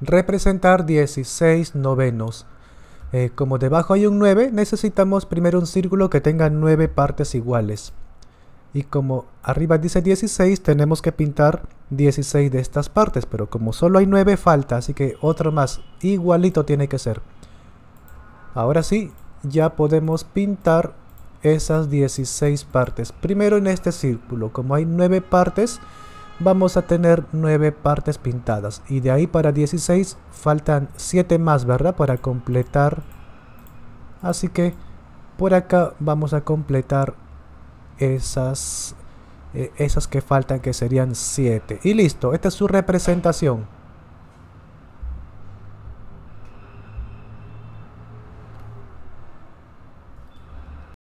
representar 16 novenos. Eh, como debajo hay un 9, necesitamos primero un círculo que tenga 9 partes iguales. Y como arriba dice 16, tenemos que pintar 16 de estas partes, pero como solo hay 9 falta, así que otro más, igualito tiene que ser. Ahora sí, ya podemos pintar esas 16 partes. Primero en este círculo, como hay 9 partes, vamos a tener 9 partes pintadas y de ahí para 16 faltan 7 más verdad para completar así que por acá vamos a completar esas eh, esas que faltan que serían 7 y listo esta es su representación